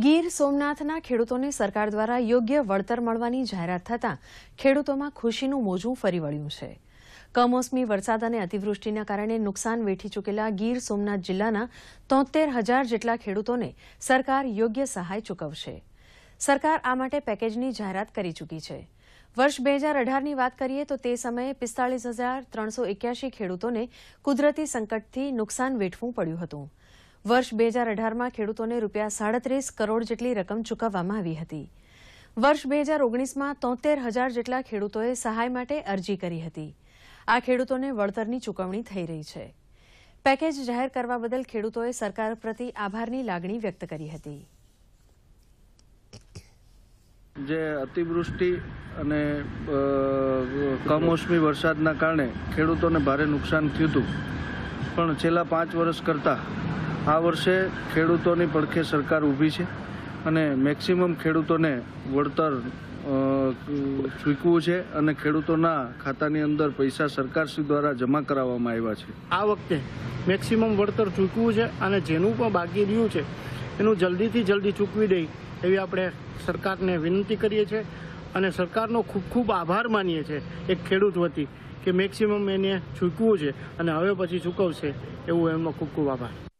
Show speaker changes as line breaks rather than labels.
ગીર સોમનાથના ખેડૂતોને સરકાર દ્વારા યોગ્ય વળતર મળવાની જાહેરાત થતાં ખેડૂતોમાં ખુશીનું મોજું ફરી વળ્યું છે કમોસમી વરસાદ અને અતિવૃષ્ટિના કારણે નુકસાન વેઠી ચૂકેલા ગીર સોમનાથ જિલ્લાના તોતેર હજાર જેટલા ખેડૂતોને સરકાર યોગ્ય સહાય ચૂકવશે સરકાર આ માટે પેકેજની જાહેરાત કરી ચૂકી છે વર્ષ બે હજાર અઢારની વાત કરીએ તો તે સમયે પિસ્તાળીસ હજાર ત્રણસો એક્યાસી ખેડૂતોને કુદરતી સંકટથી નુકસાન વેઠવું પડ્યું હતું વર્ષ બે હજાર અઢારમાં ખેડૂતોને રૂપિયા સાડત્રીસ કરોડ જેટલી રકમ ચૂકવવામાં આવી હતી વર્ષ બે હજાર ઓગણીસમાં તોતેર હજાર જેટલા ખેડૂતોએ સહાય માટે અરજી કરી હતી આ ખેડૂતોને વળતરની ચૂકવણી થઈ રહી છે પેકેજ જાહેર કરવા બદલ ખેડૂતોએ સરકાર પ્રતિ આભારની લાગણી વ્યક્ત કરી હતી જે
અતિવૃષ્ટિ અને કમોસમી વરસાદના કારણે ખેડૂતોને ભારે નુકસાન થયું હતું પણ છેલ્લા પાંચ વર્ષ કરતાં આ વર્ષે ખેડૂતોની પડખે સરકાર ઊભી છે અને મેક્સિમમ ખેડૂતોને વળતર ચૂકવું છે અને ખેડૂતોના ખાતાની અંદર પૈસા સરકારશ્રી દ્વારા જમા કરાવવામાં આવ્યા છે
આ વખતે મેક્સિમમ વળતર ચૂકવું છે અને જેનું પણ બાકી રહ્યું છે એનું જલ્દીથી જલ્દી ચૂકવી દઈ એવી આપણે સરકારને વિનંતી કરીએ છીએ અને સરકારનો ખૂબ ખૂબ આભાર માનીએ છીએ એક ખેડૂત વતી કે મેક્સિમમ એને ચૂકવું છે અને હવે પછી ચૂકવશે એવું એમનો ખૂબ ખૂબ આભાર